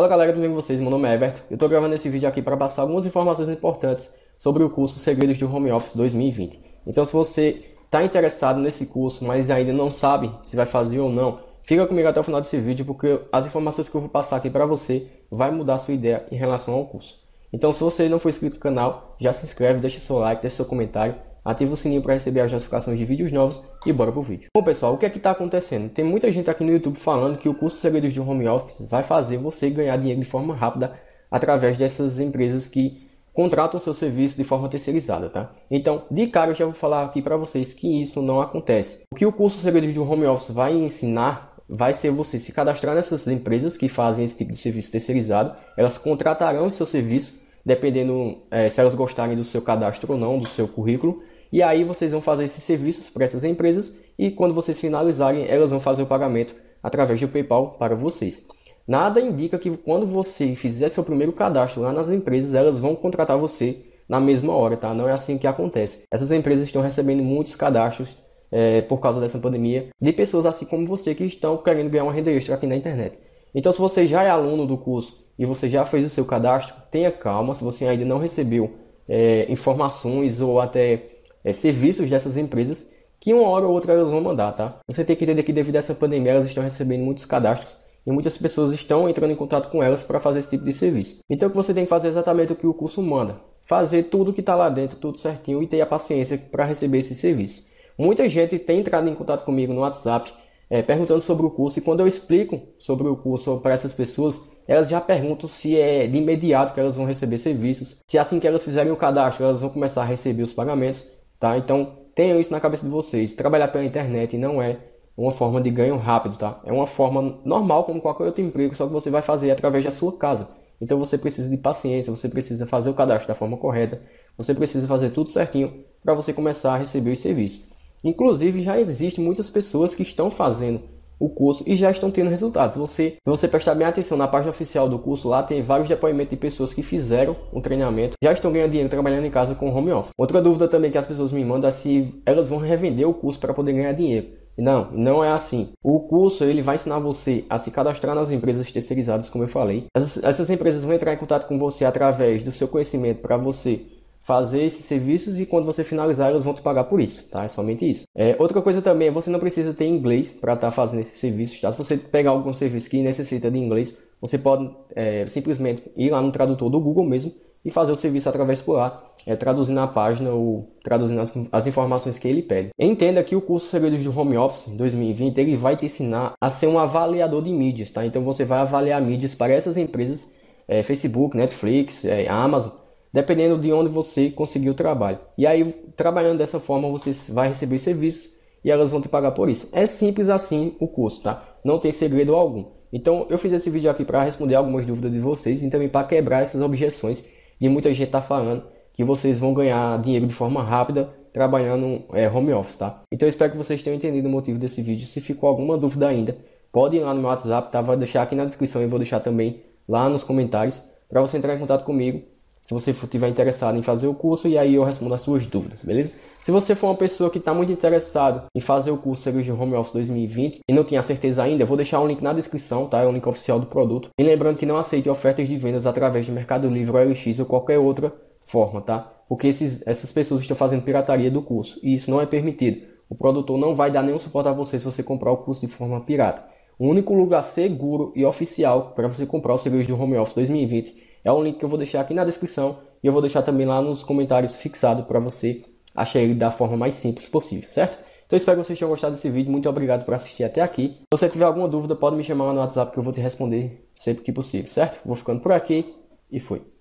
Fala galera, tudo bem com vocês? Meu nome é Everton. Eu estou gravando esse vídeo aqui para passar algumas informações importantes sobre o curso Segredos de Home Office 2020. Então, se você está interessado nesse curso, mas ainda não sabe se vai fazer ou não, fica comigo até o final desse vídeo, porque as informações que eu vou passar aqui para você vai mudar sua ideia em relação ao curso. Então, se você não for inscrito no canal, já se inscreve, deixa seu like, deixa seu comentário ativa o sininho para receber as notificações de vídeos novos e bora pro vídeo. Bom pessoal, o que é que está acontecendo? Tem muita gente aqui no YouTube falando que o curso Segredos de Home Office vai fazer você ganhar dinheiro de forma rápida através dessas empresas que contratam seu serviço de forma terceirizada, tá? Então, de cara eu já vou falar aqui para vocês que isso não acontece. O que o curso Segredos de Home Office vai ensinar vai ser você se cadastrar nessas empresas que fazem esse tipo de serviço terceirizado, elas contratarão o seu serviço dependendo é, se elas gostarem do seu cadastro ou não, do seu currículo. E aí vocês vão fazer esses serviços para essas empresas e quando vocês finalizarem, elas vão fazer o pagamento através do PayPal para vocês. Nada indica que quando você fizer seu primeiro cadastro lá nas empresas, elas vão contratar você na mesma hora, tá? Não é assim que acontece. Essas empresas estão recebendo muitos cadastros é, por causa dessa pandemia de pessoas assim como você que estão querendo ganhar uma renda extra aqui na internet. Então, se você já é aluno do curso e você já fez o seu cadastro, tenha calma. Se você ainda não recebeu é, informações ou até é, serviços dessas empresas, que uma hora ou outra elas vão mandar, tá? Você tem que entender que devido a essa pandemia elas estão recebendo muitos cadastros e muitas pessoas estão entrando em contato com elas para fazer esse tipo de serviço. Então o que você tem que fazer é exatamente o que o curso manda. Fazer tudo que está lá dentro, tudo certinho e ter a paciência para receber esse serviço. Muita gente tem entrado em contato comigo no WhatsApp é, perguntando sobre o curso. E quando eu explico sobre o curso para essas pessoas, elas já perguntam se é de imediato que elas vão receber serviços, se é assim que elas fizerem o cadastro, elas vão começar a receber os pagamentos, tá? Então, tenham isso na cabeça de vocês. Trabalhar pela internet não é uma forma de ganho rápido, tá? É uma forma normal como qualquer outro emprego, só que você vai fazer através da sua casa. Então você precisa de paciência, você precisa fazer o cadastro da forma correta, você precisa fazer tudo certinho para você começar a receber os serviços. Inclusive, já existem muitas pessoas que estão fazendo o curso e já estão tendo resultados. Você, se você prestar bem atenção na página oficial do curso, lá tem vários depoimentos de pessoas que fizeram o um treinamento, já estão ganhando dinheiro trabalhando em casa com home office. Outra dúvida também que as pessoas me mandam é se elas vão revender o curso para poder ganhar dinheiro. Não, não é assim. O curso ele vai ensinar você a se cadastrar nas empresas terceirizadas, como eu falei. Essas, essas empresas vão entrar em contato com você através do seu conhecimento para você fazer esses serviços e quando você finalizar eles vão te pagar por isso, tá? É somente isso. É, outra coisa também é você não precisa ter inglês para estar tá fazendo esses serviços, tá? Se você pegar algum serviço que necessita de inglês, você pode é, simplesmente ir lá no tradutor do Google mesmo e fazer o serviço através por lá, é, traduzindo a página ou traduzindo as, as, informações que ele pede. Entenda que o curso Segredos do Home Office 2020 ele vai te ensinar a ser um avaliador de mídias, tá? Então você vai avaliar mídias para essas empresas, é, Facebook, Netflix, é, Amazon, dependendo de onde você conseguir o trabalho. E aí, trabalhando dessa forma, você vai receber serviços e elas vão te pagar por isso. É simples assim o curso, tá? Não tem segredo algum. Então, eu fiz esse vídeo aqui para responder algumas dúvidas de vocês e também para quebrar essas objeções que muita gente está falando que vocês vão ganhar dinheiro de forma rápida trabalhando é, home office, tá? Então, eu espero que vocês tenham entendido o motivo desse vídeo. Se ficou alguma dúvida ainda, pode ir lá no meu WhatsApp, tá? Vou deixar aqui na descrição e vou deixar também lá nos comentários para você entrar em contato comigo se você for, tiver interessado em fazer o curso, e aí eu respondo as suas dúvidas, beleza? Se você for uma pessoa que está muito interessado em fazer o curso Cirurgia Home Office 2020 e não tinha certeza ainda, eu vou deixar um link na descrição, tá? É o link oficial do produto. E lembrando que não aceite ofertas de vendas através de Mercado Livre, OLX ou qualquer outra forma, tá? Porque esses, essas pessoas estão fazendo pirataria do curso e isso não é permitido. O produtor não vai dar nenhum suporte a você se você comprar o curso de forma pirata. O único lugar seguro e oficial para você comprar o Cirurgia Home Office 2020 é um link que eu vou deixar aqui na descrição e eu vou deixar também lá nos comentários fixado para você achar ele da forma mais simples possível, certo? Então espero que vocês tenham gostado desse vídeo. Muito obrigado por assistir até aqui. Se você tiver alguma dúvida, pode me chamar lá no WhatsApp que eu vou te responder sempre que possível, certo? Vou ficando por aqui e fui.